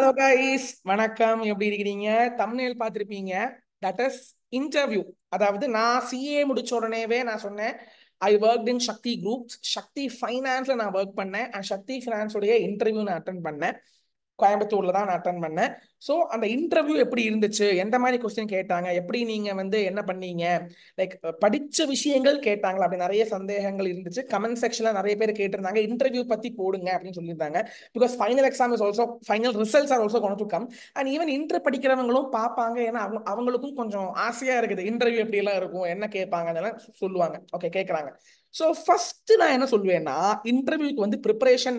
hello guys வணக்கம் எப்படி இருக்கிறீங்க தமிழ்நேல் பார்த்துருப்பீங்க தட் இஸ் இன்டர்வியூ அதாவது நான் சிஏ முடிச்ச உடனேவே நான் சொன்னேன் I work in Sakthi group சக்தி ஃபைனான்ஸ்ல நான் ஒர்க் பண்ணேன் அண்ட் சக்தி ஃபினான்ஸுடைய இன்டர்வியூ நான் அட்டன் பண்ணேன் கோயம்புத்தூர்ல தான் நான் அட்டன் பண்ணேன் ஸோ அந்த இன்டர்வியூ எப்படி இருந்துச்சு எந்த மாதிரி கொஸ்டின் கேட்டாங்க எப்படி நீங்க வந்து என்ன பண்ணீங்க லைக் படிச்ச விஷயங்கள் கேட்டாங்களா அப்படி நிறைய சந்தேகங்கள் இருந்துச்சு கமெண்ட் செக்ஷன்ல நிறைய பேர் கேட்டிருந்தாங்க இன்டர்வியூ பத்தி போடுங்க அப்படின்னு சொல்லியிருந்தாங்க because final exam is also final results are also கொண்டு கம் அண்ட் ஈவன் இன்டர் படிக்கிறவங்களும் பார்ப்பாங்க ஏன்னா அவங்க அவங்களுக்கும் கொஞ்சம் ஆசையா இருக்குது இன்டர்வியூ எப்படி எல்லாம் இருக்கும் என்ன கேட்பாங்க சொல்லுவாங்க ஓகே கேட்கறாங்க ஸோ ஃபர்ஸ்ட் நான் என்ன சொல்லுவேன்னா இன்டர்வியூக்கு வந்து ப்ரிப்பரேஷன்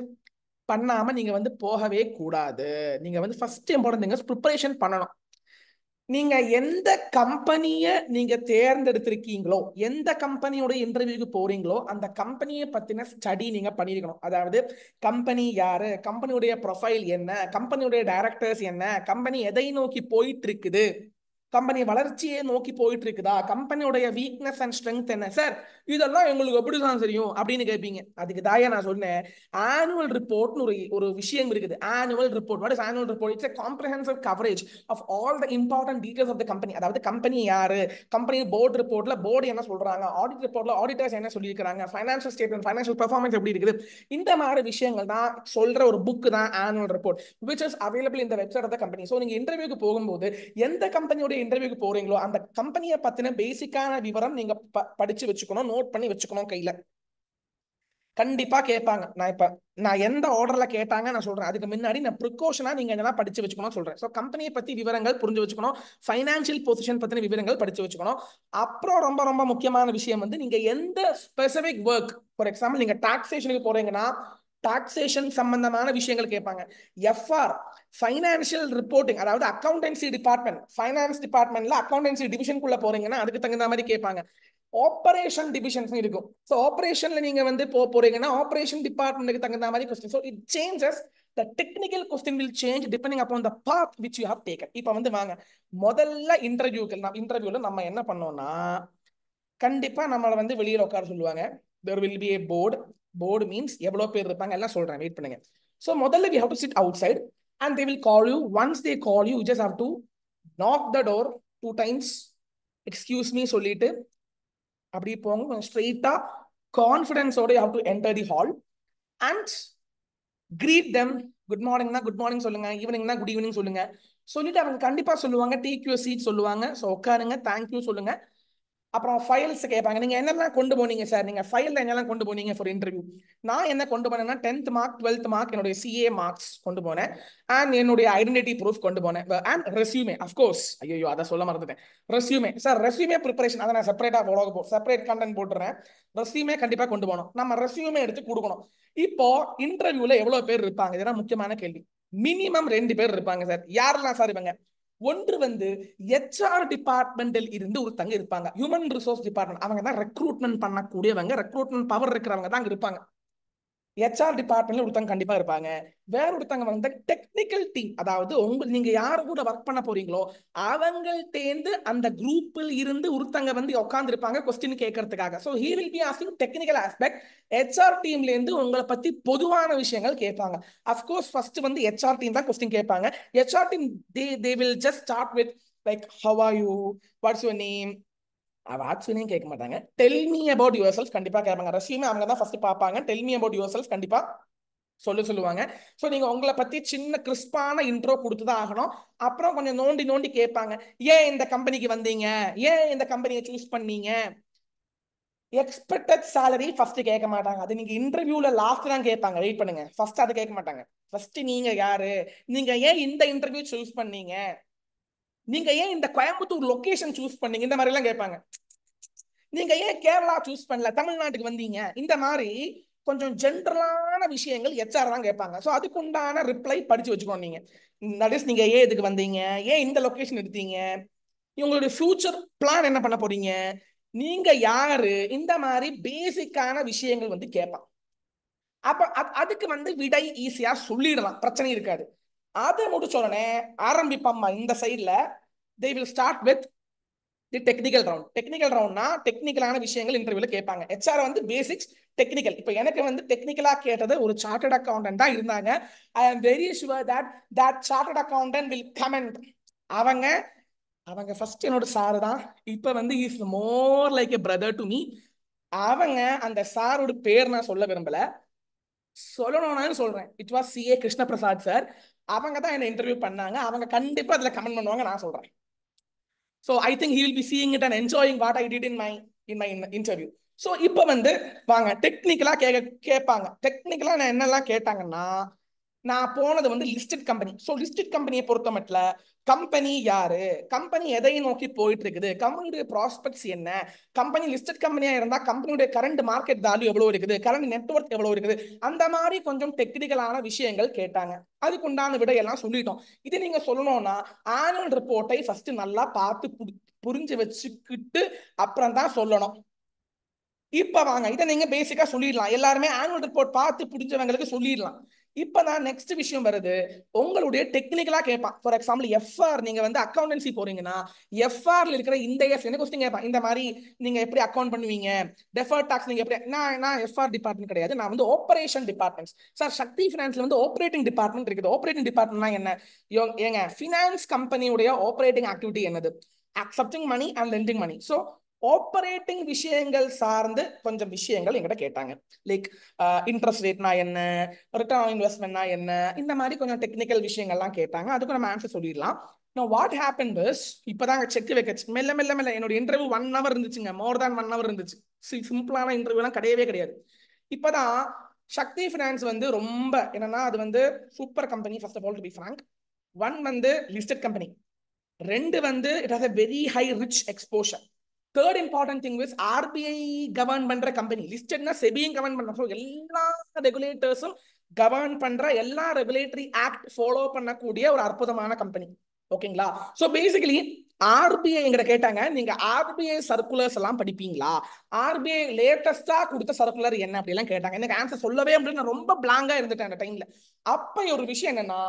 பண்ணாம நீங்க வந்து போகவே கூடாது நீங்க வந்து ஃபர்ஸ்ட் இம்பார்ட்டன் திங் ப்ரிப்பரேஷன் பண்ணணும் நீங்க எந்த கம்பெனிய நீங்க தேர்ந்தெடுத்திருக்கீங்களோ எந்த கம்பெனியோட இன்டர்வியூக்கு போறீங்களோ அந்த கம்பெனியை பத்தின ஸ்டடி நீங்க பண்ணிருக்கணும் அதாவது கம்பெனி யாரு கம்பெனியுடைய ப்ரொஃபைல் என்ன கம்பெனியுடைய டைரக்டர்ஸ் என்ன கம்பெனி எதை நோக்கி போயிட்டு இருக்குது கம்பெனி வளர்ச்சியே நோக்கி போயிட்டு இருக்குதா கம்பெனியோடைய வீக்னஸ் அண்ட் ஸ்ட்ரென்த் என்ன சார் இதெல்லாம் எங்களுக்கு எப்படி தான் தெரியும் அப்படின்னு கேட்பீங்க அதுக்கு தாயா நான் சொன்னேன் ஆனுவல் ரிப்போர்ட்னு ஒரு ஒரு விஷயம் இருக்குது annual report what is annual report it's comprehensive coverage of all the important details of the company அதாவது கம்பெனி யாரு கம்பெனி போர்டு ரிப்போர்ட்ல போர்டு என்ன சொல்றாங்க ஆடிட் ரிப்போர்ட்ல ஆடிட்டர்ஸ் என்ன சொல்லியிருக்காங்க ஃபைனான்சியல் ஸ்டேட்மெண்ட் ஃபைனான்சியல் பெர்ஃபார்மன்ஸ் எப்படி இருக்குது இந்த மாதிரி விஷயங்கள் தான் சொல்ற ஒரு புக் தான் annual report which is available இந்த website of the company so நீங்க இன்டர்வியூக்கு போகும்போது எந்த கம்பெனியோட இன்டர்வியூக்கு போறீங்களோ அந்த கம்பெனியை பத்தின பேசிக்கான விவரம் நீங்க படிச்சு வச்சுக்கணும் நோட் பண்ணி வச்சுக்கணும் கையில கண்டிப்பா கேட்பாங்க நான் இப்ப நான் எந்த ஆர்டர்ல கேட்டாங்க நான் சொல்றேன் அதுக்கு முன்னாடி நான் ப்ரிகாஷனா நீங்க என்ன படிச்சு வச்சுக்கணும் சொல்றேன் ஸோ கம்பெனியை பத்தி விவரங்கள் புரிஞ்சு வச்சுக்கணும் ஃபைனான்சியல் பொசிஷன் பத்தின விவரங்கள் படிச்சு வச்சுக்கணும் அப்புறம் ரொம்ப ரொம்ப முக்கியமான விஷயம் வந்து நீங்க எந்த ஸ்பெசிபிக் ஒர்க் ஃபார் எக்ஸாம்பிள் நீங்க டாக்ஸேஷனுக்கு போறீங்கன்னா டாக்ஸேஷன் சம்பந்தமான விஷயங்கள் கேட்பாங்க எஃப்ஆர் ஃபைனான்சியல் ரிப்போர்ட்டிங் அதாவது அக்கௌண்டன்சி டிபார்ட்மெண்ட் ஃபைனான்ஸ் டிபார்ட்மெண்ட்ல அக்கௌண்டன்சி டிவிஷனுக்குள்ள போறீங்கன்னா அதுக்கு தகுந்த மாதிரி கேட்பாங்க ஆப்ரேஷன் டிவிஷன்ஸ் இருக்கும் ஸோ ஆப்ரேஷன்ல நீங்க வந்து போக போறீங்கன்னா ஆப்ரேஷன் டிபார்ட்மெண்ட்டுக்கு தகுந்த மாதிரி question so it changes the technical question will change depending upon the path which you have taken இப்போ வந்து வாங்க முதல்ல நம்ம இன்டர்வியூல நம்ம என்ன பண்ணோம்னா கண்டிப்பா நம்மளை வந்து வெளியில உட்கார சொல்லுவாங்க there will be a board board means எவ்வளோ பேர் இருப்பாங்க எல்லாம் சொல்கிறேன் வெயிட் பண்ணுங்க ஸோ முதல்ல we have to sit outside and they will call you once they call you just have to knock the door two times excuse me சொல்லிட்டு அப்படி போங்க ஸ்ட்ரெயிட்டாக கான்ஃபிடென்ஸோட have to enter the hall and greet them good மார்னிங்னா good morning சொல்லுங்க ஈவினிங்னா good evening சொல்லுங்க சொல்லிட்டு அவங்க கண்டிப்பாக சொல்லுவாங்க டிக்யூ சீட் சொல்லுவாங்க ஸோ உட்காருங்க தேங்க்யூ சொல்லுங்க அப்புறம் ஃபைல்ஸ் கேட்பாங்க நீங்கள் என்னெல்லாம் கொண்டு போனீங்க சார் நீங்கள் ஃபைலில் என்னெல்லாம் கொண்டு போனீங்க ஃபார் இன்டர்வியூ நான் என்ன கொண்டு போனேன்னா டென்த் மார்க் டுவெல்த் மார்க் என்னுடைய சிஏ மார்க்ஸ் கொண்டு போனேன் அண்ட் என்னுடைய ஐடென்டிட்டி ப்ரூஃப் கொண்டு போனேன் அண்ட் ரெசியூமே அஃப்கோர்ஸ் ஐயோ அதை சொல்ல மறந்துட்டேன் ரெசியூமே சார் ரெசியூமே ப்ரிப்பரேஷன் அதை நான் செப்பரேட்டாக ஃபாலோ செப்பரேட் கண்டென்ட் போட்டுறேன் ரெசியூமே கண்டிப்பாக கொண்டு போகணும் நம்ம ரெசியூமே எடுத்து கொடுக்கணும் இப்போ இன்டர்வியூவில் எவ்வளோ பேர் இருப்பாங்க இதெல்லாம் முக்கியமான கேள்வி மினிமம் ரெண்டு பேர் இருப்பாங்க சார் யாரெல்லாம் சார் இவங்க ஒன்று வந்து எச்ஆர் டிபார்ட்மெண்டில் இருந்து ஒருத்தங்க இருப்பாங்க ஹியூமன் ரிசோர்ஸ் டிபார்ட்மெண்ட் அவங்க தான் ரெக்ரூட்மெண்ட் பண்ணக்கூடியவங்க ரெக்ரூட்மெண்ட் பவர் இருக்கிறவங்க தான் இருப்பாங்க ஹெச்ஆர் டிபார்ட்மெண்ட்ல ஒருத்தவங்க கண்டிப்பா இருப்பாங்க வேற ஒருத்தவங்க வந்து டெக்னிக்கல் டீம் அதாவது உங்க நீங்க யாரு கூட ஒர்க் பண்ண போறீங்களோ அவங்கள்டேந்து அந்த குரூப்பில் இருந்து ஒருத்தவங்க வந்து உட்கார்ந்து இருப்பாங்க கொஸ்டின் கேட்கறதுக்காக so he will be asking technical aspect HR டீம்ல இருந்து உங்களை பத்தி பொதுவான விஷயங்கள் கேட்பாங்க அஃப்கோர்ஸ் ஃபர்ஸ்ட் வந்து ஹெச்ஆர் டீம் தான் கொஸ்டின் கேட்பாங்க HR team they they will just start with like how are you what's your name அவ ஆக்சுவலியும் கேட்க மாட்டாங்க tell me about yourself கண்டிப்பாக கேட்பாங்க ரஷ்யுமே அவங்க தான் ஃபஸ்ட்டு பார்ப்பாங்க tell me about yourself கண்டிப்பாக சொல்லி சொல்லுவாங்க ஸோ நீங்கள் உங்களை பற்றி சின்ன கிறிஸ்பான இன்ட்ரோ கொடுத்து தான் ஆகணும் அப்புறம் கொஞ்சம் நோண்டி நோண்டி கேட்பாங்க ஏன் இந்த கம்பெனிக்கு வந்தீங்க ஏன் இந்த கம்பெனியை சூஸ் பண்ணீங்க எக்ஸ்பெக்டட் சேலரி ஃபர்ஸ்ட் கேட்க மாட்டாங்க அது நீங்கள் இன்டர்வியூல லாஸ்ட் தான் கேட்பாங்க வெயிட் பண்ணுங்க ஃபர்ஸ்ட் அது கேட்க மாட்டாங்க ஃபர்ஸ்ட் நீங்கள் யாரு நீங்கள் ஏன் இந்த இன்டர்வியூ சூஸ் பண்ணீங்க நீங்க ஏன் இந்த கோயம்புத்தூர் லொக்கேஷன் சூஸ் பண்ணீங்க இந்த மாதிரி எல்லாம் கேட்பாங்க நீங்க ஏன் கேரளா சூஸ் பண்ணல தமிழ்நாட்டுக்கு வந்தீங்க இந்த மாதிரி கொஞ்சம் ஜென்ரலான விஷயங்கள் எச்ஆர் தான் கேட்பாங்க ஸோ அதுக்கு உண்டான ரிப்ளை படிச்சு வச்சுக்கோங்க நீங்க தட் இஸ் நீங்க ஏன் இதுக்கு வந்தீங்க ஏன் இந்த லொக்கேஷன் எடுத்தீங்க உங்களுடைய ஃபியூச்சர் பிளான் என்ன பண்ண போறீங்க நீங்க யாரு இந்த மாதிரி பேசிக்கான விஷயங்கள் வந்து கேட்பான் அப்ப அதுக்கு வந்து விடை ஈஸியா சொல்லிடலாம் பிரச்சனை இருக்காது அதை முடிச்ச உடனே ஆரம்பிப்பம்மா இந்த சைடில் they will start with the technical round technical ரவுண்ட்னா டெக்னிக்கலான விஷயங்கள் இன்டர்வியூல கேட்பாங்க ஹெச்ஆர் வந்து பேசிக்ஸ் டெக்னிக்கல் இப்போ எனக்கு வந்து டெக்னிக்கலா கேட்டது ஒரு சார்ட்டர்ட் அக்கௌண்டன்ட் தான் இருந்தாங்க I am very sure that that chartered accountant will comment அவங்க அவங்க ஃபர்ஸ்ட் என்னோட சார் தான் இப்போ வந்து is more like a brother to me அவங்க அந்த சாரோட பேர் நான் சொல்ல விரும்பல சொல்லணும்னு சொல்றேன் it was CA Krishna Prasad sir அவங்க தான் என்ன இன்டர்வியூ பண்ணாங்க அவங்க கண்டிப்பா அதுல கமெண்ட் பண்ணுவாங்க நான் சொல்றேன் so I think he will be seeing it and enjoying what I did in my in my interview so இப்போ வந்து வாங்க டெக்னிக்கலாக கே கேட்பாங்க டெக்னிக்கலாக நான் என்னெல்லாம் கேட்டாங்கன்னா நான் போனது வந்து லிஸ்டட் கம்பெனி ஸோ லிஸ்டட் கம்பெனியை பொறுத்த மட்டும் கம்பெனி யாரு கம்பெனி எதை நோக்கி போயிட்டு இருக்குது கம்பெனியுடைய ப்ராஸ்பெக்ட்ஸ் என்ன கம்பெனி லிஸ்டட் கம்பெனியா இருந்தா கம்பெனியுடைய கரண்ட் மார்க்கெட் வேல்யூ எவ்வளவு இருக்குது கரண்ட் நெட்ஒர்க் எவ்வளவு இருக்குது அந்த மாதிரி கொஞ்சம் டெக்னிக்கலான விஷயங்கள் கேட்டாங்க அதுக்குண்டான விடையெல்லாம் சொல்லிட்டோம் இது நீங்க சொல்லணும்னா ஆனுவல் ரிப்போர்ட்டை ஃபர்ஸ்ட் நல்லா பார்த்து புரிஞ்சு வச்சுக்கிட்டு அப்புறம் தான் சொல்லணும் இப்ப வாங்க இதை நீங்க பேசிக்கா சொல்லிடலாம் எல்லாருமே ஆனுவல் ரிப்போர்ட் பார்த்து புரிஞ்சவங்களுக்கு சொல்லிடலாம் இப்ப நான் நெக்ஸ்ட் விஷயம் வருது உங்களுடைய டெக்னிக்கலா கேட்பான் ஃபார் எக்ஸாம்பிள் எஃப்ஆர் நீங்க வந்து அக்கௌண்டன்சி போறீங்கன்னா எஃப்ஆர்ல இருக்கிற இந்த எஃப் என்ன கொஸ்டின் கேட்பான் இந்த மாதிரி நீங்க எப்படி அக்கௌண்ட் பண்ணுவீங்க டெஃபர்ட் டாக்ஸ் நீங்க எப்படி நான் நான் எஃப்ஆர் டிபார்ட்மெண்ட் கிடையாது நான் வந்து ஆபரேஷன் டிபார்ட்மெண்ட்ஸ் சார் சக்தி ஃபினான்ஸ்ல வந்து ஆப்ரேட்டிங் டிபார்ட்மெண்ட் இருக்குது ஆப்ரேட்டிங் டிபார்ட்மெண்ட்னா என்ன ஏங்க ஃபினான்ஸ் கம்பெனியுடைய ஆப்ரேட்டிங் ஆக்டிவிட்டி என்னது accepting money and lending money so operating விஷயங்கள் சார்ந்து கொஞ்சம் விஷயங்கள் எங்கிட்ட கேட்டாங்க லைக் இன்ட்ரெஸ்ட் ரேட்னா என்ன ரிட்டர்ன் ஆன் இன்வெஸ்ட்மெண்ட்னா என்ன இந்த மாதிரி கொஞ்சம் டெக்னிக்கல் விஷயங்கள்லாம் கேட்டாங்க அதுக்கு நம்ம ஆன்சர் சொல்லிடலாம் நான் வாட் ஹேப்பன் பஸ் இப்போதாங்க செக் வைக்க மெல்ல மெல்ல மெல்ல என்னோட இன்டர்வியூ ஒன் ஹவர் இருந்துச்சுங்க மோர் தேன் ஒன் ஹவர் இருந்துச்சு சிம்பிளான இன்டர்வியூலாம் கிடையவே கிடையாது இப்போதான் சக்தி ஃபினான்ஸ் வந்து ரொம்ப என்னன்னா அது வந்து super company first of all to be frank one வந்து லிஸ்டட் கம்பெனி ரெண்டு வந்து it has a very high rich exposure third important thing is RBI govern பண்ற கம்பெனி லிஸ்டட்னா செபியும் கவர்ன் பண்ற ஸோ எல்லா ரெகுலேட்டர்ஸும் கவர்ன் பண்ற எல்லா ரெகுலேட்டரி ஆக்ட் ஃபாலோ பண்ணக்கூடிய ஒரு அற்புதமான கம்பெனி ஓகேங்களா ஸோ பேசிக்கலி ஆர்பிஐ எங்கிட்ட கேட்டாங்க நீங்க ஆர்பிஐ சர்க்குலர்ஸ் எல்லாம் படிப்பீங்களா ஆர்பிஐ லேட்டஸ்டா கொடுத்த சர்க்குலர் என்ன அப்படிலாம் கேட்டாங்க எனக்கு ஆன்சர் சொல்லவே அப்படின்னு நான் ரொம்ப பிளாங்கா இருந்துட்டேன் அந்த டைம்ல அப்ப ஒரு விஷயம் என்னன்னா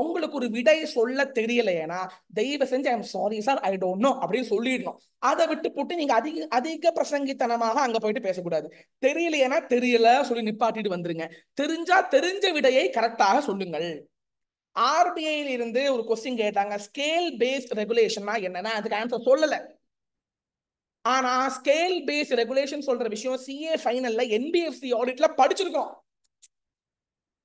உங்களுக்கு ஒரு விடை சொல்ல தெரியல ஏன்னா தயவு செஞ்சு I'm sorry sir I don't know அப்படின்னு சொல்லிடணும் அதை விட்டு போட்டு நீங்க அதிக அதிக பிரசங்கித்தனமாக அங்க போயிட்டு பேசக்கூடாது தெரியலையனா தெரியல சொல்லி நிப்பாட்டிட்டு வந்துருங்க தெரிஞ்சா தெரிஞ்ச விடையை கரெக்டாக சொல்லுங்கள் ஆர்பிஐல இருந்து ஒரு கொஸ்டின் கேட்டாங்க ஸ்கேல் பேஸ்ட் ரெகுலேஷன்னா என்னன்னா அதுக்கு ஆன்சர் சொல்லலை ஆனா ஸ்கேல் பேஸ்ட் ரெகுலேஷன் சொல்ற விஷயம் சிஏ ஃபைனல்ல என்பிஎஃப்சி ஆடிட்ல படிச்சிருக்கோம்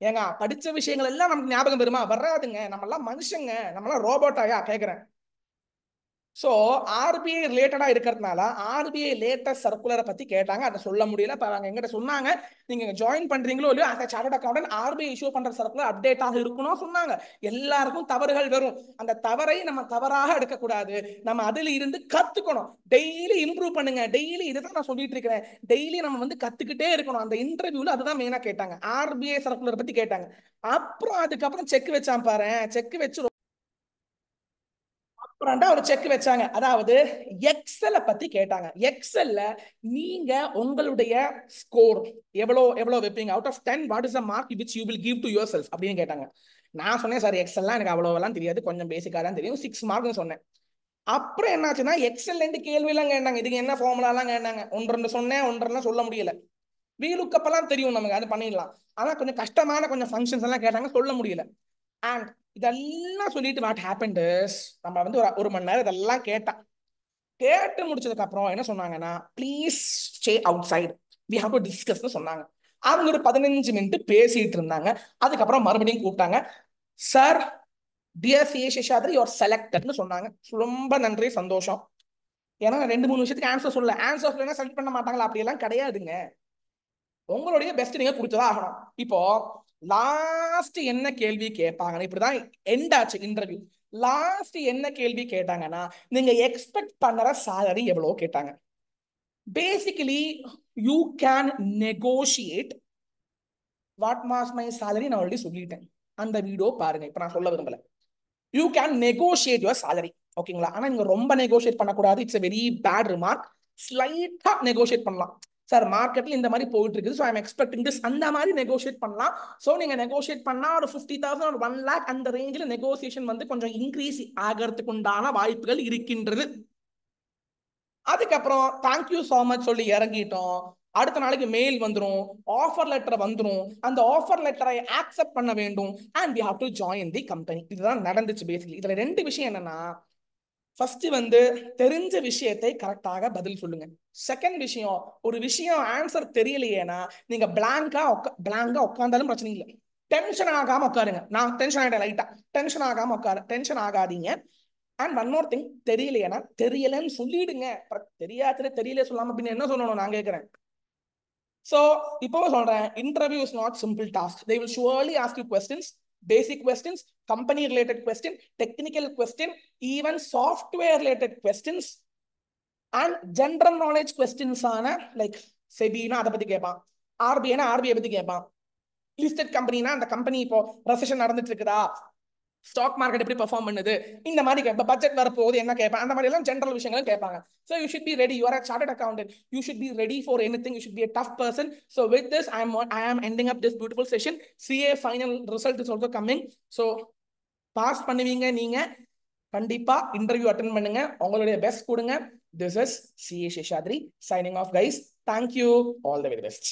ஏங்க படிச்ச விஷயங்கள் எல்லாம் நமக்கு ஞாபகம் வருமா வராதுங்க நம்மளாம் மனுஷங்க நம்மளாம் ரோபோட்டாயா கேட்குறேன் ஸோ ஆர்பிஐ ரிலேட்டடாக இருக்கிறதுனால ஆர்பிஐ லேட்டஸ்ட் சர்க்குலரை பற்றி கேட்டாங்க அதை சொல்ல முடியல இப்போ அவங்க எங்கிட்ட சொன்னாங்க நீங்கள் ஜாயின் பண்ணுறீங்களோ இல்லையோ அந்த சார்ட் அக்கௌண்டன்ட் ஆர்பிஐ இஷ்யூ பண்ணுற சர்க்குலர் அப்டேட்டாக இருக்கணும் சொன்னாங்க எல்லாருக்கும் தவறுகள் வரும் அந்த தவறை நம்ம தவறாக எடுக்கக்கூடாது நம்ம அதில் இருந்து கற்றுக்கணும் டெய்லி இம்ப்ரூவ் பண்ணுங்க டெய்லி இதை தான் நான் சொல்லிட்டு இருக்கிறேன் டெய்லி நம்ம வந்து கற்றுக்கிட்டே இருக்கணும் அந்த இன்டர்வியூவில் அதுதான் மெயினாக கேட்டாங்க ஆர்பிஐ சர்க்குலரை பற்றி கேட்டாங்க அப்புறம் அதுக்கப்புறம் செக் வச்சான் பாரு செக் வச்சு அப்புறம்டா ஒரு செக் வச்சாங்க அதாவது எக்ஸலை பத்தி கேட்டாங்க எக்ஸல்ல நீங்க உங்களுடைய ஸ்கோர் எவ்வளோ எவ்வளோ வைப்பீங்க out of ten what is a mark which you will give to yourself அப்படின்னு கேட்டாங்க நான் சொன்னேன் சார் எக்ஸல்லாம் எனக்கு அவ்வளோவெல்லாம் தெரியாது கொஞ்சம் பேசிக்காக தான் தெரியும் சிக்ஸ் மார்க்னு சொன்னேன் அப்புறம் என்னாச்சுன்னா எக்ஸல்லேருந்து கேள்வியெல்லாம் கேட்டாங்க இதுக்கு என்ன ஃபார்முலாலாம் கேட்டாங்க ஒன்று ரெண்டு சொன்னேன் ஒன்றெல்லாம் சொல்ல முடியல வீலுக்கப்பெல்லாம் தெரியும் நமக்கு அது பண்ணிடலாம் ஆனால் கொஞ்சம் கஷ்டமான கொஞ்சம் ஃபங்க்ஷன்ஸ் எல்லாம் கேட்டாங்க சொல்ல முடியல அண்ட் இதெல்லாம் சொல்லிட்டு வாட் ஹேப்பன் நம்ம வந்து ஒரு ஒரு மணி நேரம் இதெல்லாம் கேட்டான் கேட்டு முடிச்சதுக்கு அப்புறம் என்ன சொன்னாங்கன்னா please stay outside we have to discuss சொன்னாங்க அவங்க ஒரு பதினஞ்சு மினிட் பேசிட்டு இருந்தாங்க அதுக்கப்புறம் மறுபடியும் கூப்பிட்டாங்க sir dear C Seshadri your செலக்டர்னு சொன்னாங்க ரொம்ப நன்றி சந்தோஷம் ஏன்னா ரெண்டு மூணு விஷயத்துக்கு ஆன்சர் சொல்லல ஆன்சர் செலக்ட் பண்ண மாட்டாங்களா அப்படியெல்லாம் கிடையாதுங்க உங்களுடைய பெஸ்ட் நீங்க கொடுத்துதான் ஆகணும் இப்போ லாஸ்ட் என்ன கேள்வி கேட்பாங்கன்னு இப்படிதான் எண்ட் ஆச்சு இன்டர்வியூ லாஸ்ட் என்ன கேள்வி கேட்டாங்கன்னா நீங்க எக்ஸ்பெக்ட் பண்ணுற சாலரி எவ்வளோ கேட்டாங்க basically you can negotiate what was my salary நான் ஆல்ரெடி சொல்லிட்டேன் அந்த வீடியோ பாருங்க இப்ப நான் சொல்ல விரும்பல you can negotiate your salary ஓகேங்களா ஆனா நீங்க ரொம்ப நெகோஷியேட் பண்ணக்கூடாது இட்ஸ் வெரி பேட் ரிமார்க் ஸ்லைட்டா நெகோஷியேட் பண்ணலாம் சார் மார்க்கெட்ல இந்த மாதிரி போயிட்டு இருக்குது ஸோ ஐம் எக்ஸ்பெக்டிங் திஸ் அந்த மாதிரி நெகோஷியேட் பண்ணலாம் ஸோ நீங்க நெகோஷியேட் பண்ணா ஒரு ஃபிஃப்டி தௌசண்ட் ஒரு ஒன் லேக் அந்த ரேஞ்சில் நெகோசியேஷன் வந்து கொஞ்சம் இன்க்ரீஸ் ஆகிறதுக்கு உண்டான வாய்ப்புகள் இருக்கின்றது அதுக்கப்புறம் தேங்க்யூ ஸோ மச் சொல்லி இறங்கிட்டோம் அடுத்த நாளைக்கு மெயில் வந்துடும் ஆஃபர் லெட்டர் வந்துடும் அந்த ஆஃபர் லெட்டரை ஆக்செப்ட் பண்ண வேண்டும் and we have to join the company இதுதான் நடந்துச்சு பேசிக்கலி இதுல ரெண்டு விஷயம் என்னன்னா ஃபர்ஸ்ட் வந்து தெரிஞ்ச விஷயத்தை கரெக்டாக பதில் சொல்லுங்க செகண்ட் விஷயம் ஒரு விஷயம் ஆன்சர் தெரியலையேனா நீங்க பிளாங்கா பிளாங்கா உட்காந்தாலும் பிரச்சனை இல்லை டென்ஷன் ஆகாம உட்காருங்க நான் டென்ஷன் ஆகிட்டேன் லைட்டா டென்ஷன் ஆகாம உட்காரு டென்ஷன் ஆகாதீங்க அண்ட் ஒன் மோர் திங் தெரியலையேனா தெரியலன்னு சொல்லிடுங்க தெரியாதுல தெரியல சொல்லாம அப்படின்னு என்ன சொல்லணும் நான் கேட்கிறேன் ஸோ இப்போ சொல்றேன் interview is not simple task they will surely ask you questions basic questions, company related question, technical question, even software related questions and general knowledge questions ஆன like செபினா அதை பத்தி கேட்பான் ஆர்பிஐனா ஆர்பிஐ பத்தி கேட்பான் லிஸ்டட் கம்பெனினா அந்த கம்பெனி இப்போ ரெசன் நடந்துட்டு இருக்குதா ஸ்டாக் மார்க்கெட் எப்படி பர்ஃபார்ம் பண்ணுது இந்த மாதிரி கேட்பேன் பட்ஜெட் வரப்போகுது என்ன கேட்பேன் அந்த மாதிரி எல்லாம் ஜென்ரல் விஷயங்களும் கேட்பாங்க so you should be ready or chartered accountant you should be ready for anything you should be tough person so with this I am I am எண்டிங் up this beautiful session CA final result is also coming so pass பண்ணுவீங்க நீங்க கண்டிப்பா interview attend பண்ணுங்க உங்களுடைய best கொடுங்க this is CA Seshadri signing off guys thank you all the very best